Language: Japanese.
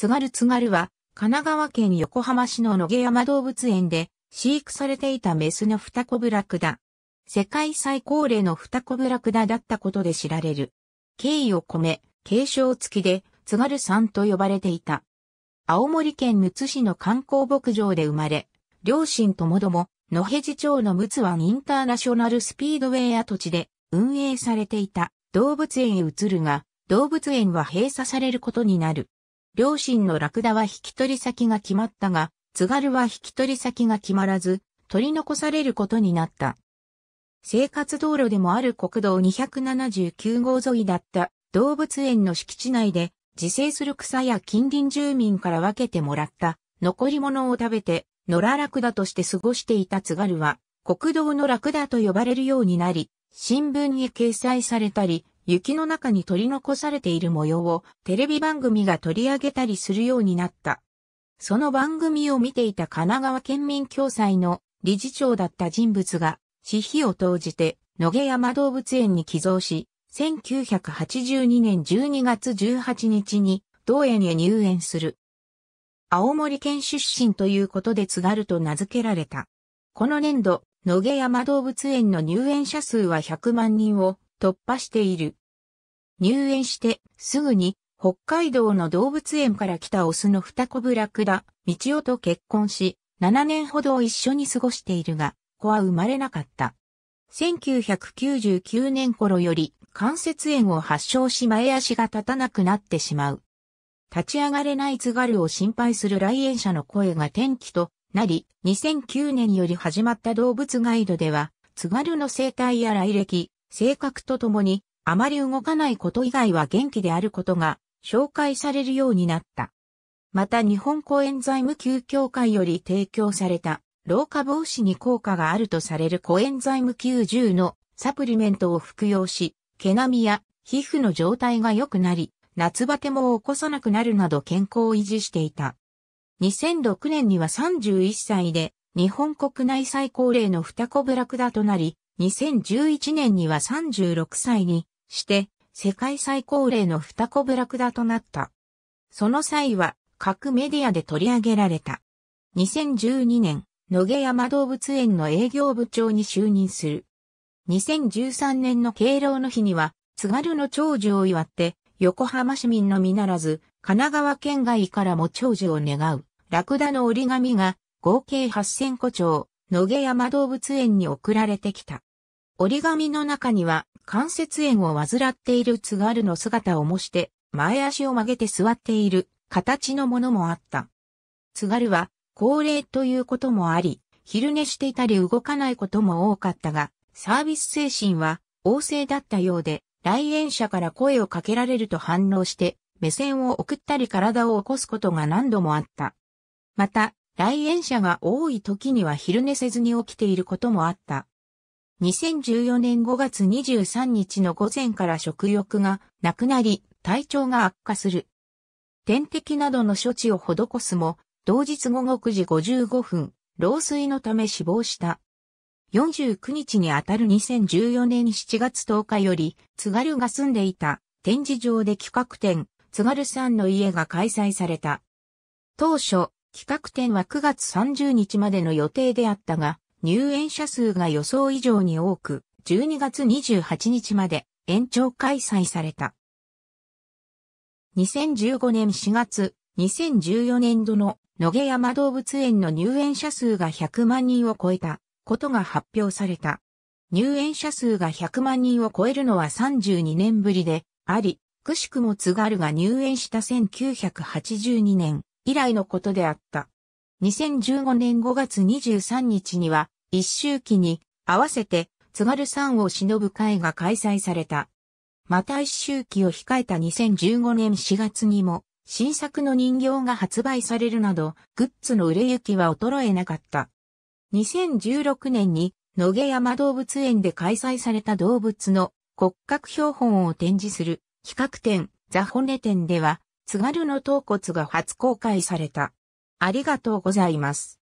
津軽津軽は、神奈川県横浜市の野毛山動物園で、飼育されていたメスの双子ブラクダ。世界最高齢の双子ブラクダだったことで知られる。敬意を込め、継承付きで、津軽さんと呼ばれていた。青森県むつ市の観光牧場で生まれ、両親ともども、野辺地町のむつ湾インターナショナルスピードウェイ跡地で運営されていた動物園へ移るが、動物園は閉鎖されることになる。両親のラクダは引き取り先が決まったが、津軽は引き取り先が決まらず、取り残されることになった。生活道路でもある国道279号沿いだった動物園の敷地内で自生する草や近隣住民から分けてもらった残り物を食べて野良ラクダとして過ごしていた津軽は国道のラクダと呼ばれるようになり、新聞に掲載されたり、雪の中に取り残されている模様をテレビ番組が取り上げたりするようになった。その番組を見ていた神奈川県民共済の理事長だった人物が、私費を投じて、野毛山動物園に寄贈し、1982年12月18日に、同園へ入園する。青森県出身ということで津軽と名付けられた。この年度、野毛山動物園の入園者数は100万人を突破している。入園してすぐに北海道の動物園から来たオスの双子ブラクダ、道夫と結婚し、7年ほど一緒に過ごしているが、子は生まれなかった。1999年頃より関節炎を発症し前足が立たなくなってしまう。立ち上がれない津軽を心配する来園者の声が転機となり、2009年より始まった動物ガイドでは、津軽の生態や来歴、性格とともにあまり動かないこと以外は元気であることが紹介されるようになった。また日本コエンザイム級協会より提供された老化防止に効果があるとされるコエンザイム級10のサプリメントを服用し、毛並みや皮膚の状態が良くなり、夏バテも起こさなくなるなど健康を維持していた。2006年には31歳で日本国内最高齢の双子ブラクダとなり、2011年には36歳にして、世界最高齢の二子ブラクダとなった。その際は、各メディアで取り上げられた。2012年、野毛山動物園の営業部長に就任する。2013年の敬老の日には、津軽の長寿を祝って、横浜市民のみならず、神奈川県外からも長寿を願う、ラクダの折り紙が、合計8000個超、野毛山動物園に送られてきた。折り紙の中には関節炎を患っている津軽の姿を模して前足を曲げて座っている形のものもあった。津軽は高齢ということもあり、昼寝していたり動かないことも多かったが、サービス精神は旺盛だったようで、来園者から声をかけられると反応して、目線を送ったり体を起こすことが何度もあった。また、来園者が多い時には昼寝せずに起きていることもあった。2014年5月23日の午前から食欲がなくなり、体調が悪化する。点滴などの処置を施すも、同日午後9時55分、老衰のため死亡した。49日にあたる2014年7月10日より、津軽が住んでいた展示場で企画展、津軽さんの家が開催された。当初、企画展は9月30日までの予定であったが、入園者数が予想以上に多く、12月28日まで延長開催された。2015年4月、2014年度の野毛山動物園の入園者数が100万人を超えたことが発表された。入園者数が100万人を超えるのは32年ぶりであり、くしくも津軽が入園した1982年以来のことであった。2015年5月23日には、一周期に合わせて津軽山を忍ぶ会が開催された。また一周期を控えた2015年4月にも、新作の人形が発売されるなど、グッズの売れ行きは衰えなかった。2016年に、野毛山動物園で開催された動物の骨格標本を展示する企画展、ザ・ホネ展では、津軽の頭骨が初公開された。ありがとうございます。